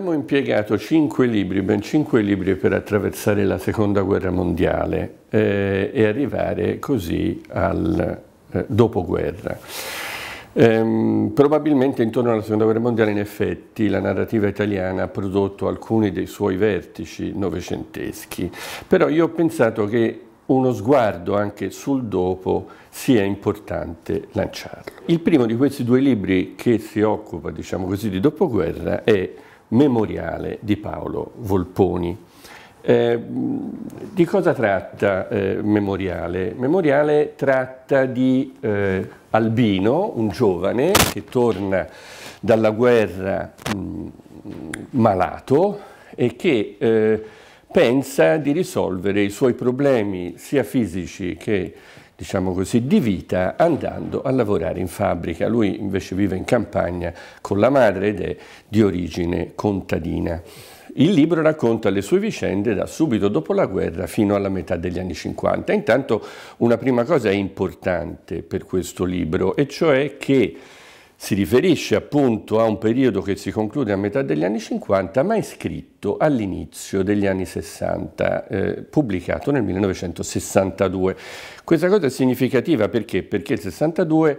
Abbiamo impiegato cinque libri, ben cinque libri per attraversare la seconda guerra mondiale eh, e arrivare così al eh, dopoguerra. Ehm, probabilmente intorno alla seconda guerra mondiale in effetti la narrativa italiana ha prodotto alcuni dei suoi vertici novecenteschi, però io ho pensato che uno sguardo anche sul dopo sia importante lanciarlo. Il primo di questi due libri che si occupa, diciamo così, di dopoguerra è memoriale di Paolo Volponi. Eh, di cosa tratta eh, Memoriale? Memoriale tratta di eh, Albino, un giovane che torna dalla guerra mh, mm, malato e che eh, pensa di risolvere i suoi problemi sia fisici che diciamo così, di vita andando a lavorare in fabbrica. Lui invece vive in campagna con la madre ed è di origine contadina. Il libro racconta le sue vicende da subito dopo la guerra fino alla metà degli anni 50. Intanto una prima cosa è importante per questo libro, e cioè che si riferisce appunto a un periodo che si conclude a metà degli anni 50, ma è scritto all'inizio degli anni 60, eh, pubblicato nel 1962. Questa cosa è significativa perché? Perché il 62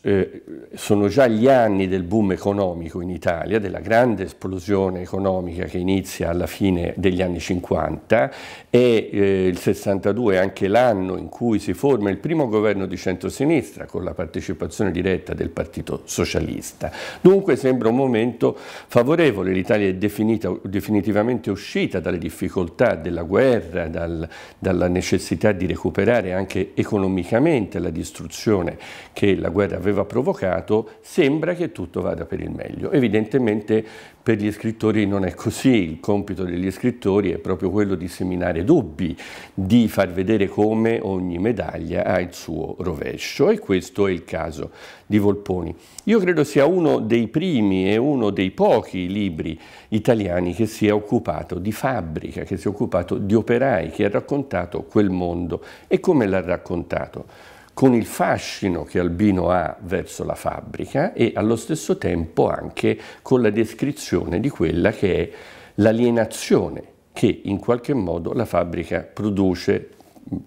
eh, sono già gli anni del boom economico in Italia, della grande esplosione economica che inizia alla fine degli anni 50 e eh, il 62 è anche l'anno in cui si forma il primo governo di centrosinistra con la partecipazione diretta del Partito Socialista. Dunque sembra un momento favorevole, l'Italia è definita, definitivamente uscita dalle difficoltà della guerra, dal, dalla necessità di recuperare anche economicamente la distruzione che la guerra guerra aveva provocato, sembra che tutto vada per il meglio. Evidentemente per gli scrittori non è così, il compito degli scrittori è proprio quello di seminare dubbi, di far vedere come ogni medaglia ha il suo rovescio e questo è il caso di Volponi. Io credo sia uno dei primi e uno dei pochi libri italiani che si è occupato di fabbrica, che si è occupato di operai, che ha raccontato quel mondo e come l'ha raccontato con il fascino che Albino ha verso la fabbrica e allo stesso tempo anche con la descrizione di quella che è l'alienazione che in qualche modo la fabbrica produce.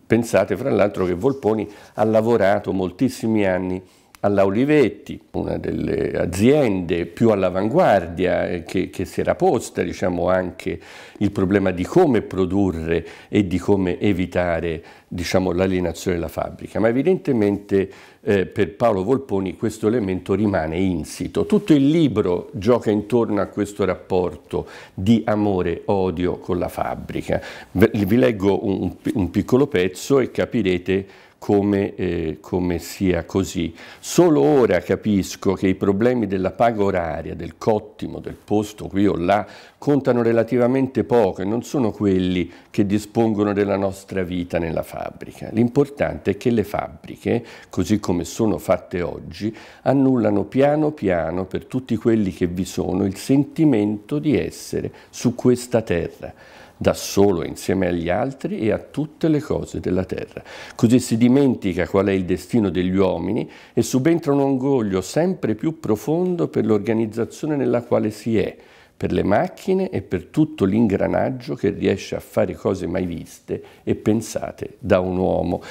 Pensate fra l'altro che Volponi ha lavorato moltissimi anni alla Olivetti, una delle aziende più all'avanguardia eh, che, che, si era posta diciamo, anche il problema di come produrre e di come evitare diciamo, l'alienazione della fabbrica, ma evidentemente eh, per Paolo Volponi questo elemento rimane insito. Tutto il libro gioca intorno a questo rapporto di amore-odio con la fabbrica. Vi leggo un, un piccolo pezzo e capirete come, eh, come, sia così. Solo ora capisco che i problemi della paga oraria, del cottimo, del posto qui o là, contano relativamente poco e non sono quelli che dispongono della nostra vita nella fabbrica. L'importante è che le fabbriche, così come sono fatte oggi, annullano piano piano per tutti quelli che vi sono il sentimento di essere su questa terra da solo insieme agli altri e a tutte le cose della terra. Così si dimentica qual è il destino degli uomini e subentra un orgoglio sempre più profondo per l'organizzazione nella quale si è, per le macchine e per tutto l'ingranaggio che riesce a fare cose mai viste e pensate da un uomo.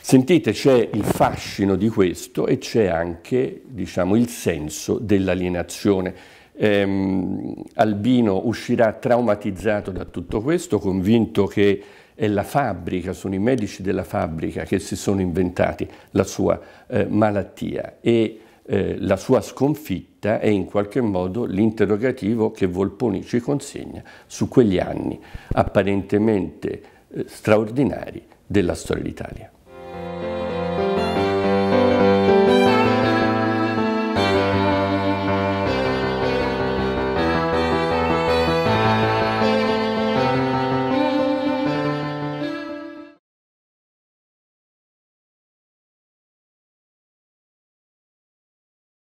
Sentite, c'è il fascino di questo e c'è anche diciamo, il senso dell'alienazione. Ehm, Albino uscirà traumatizzato da tutto questo, convinto che è la fabbrica, sono i medici della fabbrica che si sono inventati la sua eh, malattia e eh, la sua sconfitta è in qualche modo l'interrogativo che Volponi ci consegna su quegli anni apparentemente eh, straordinari della storia d'Italia.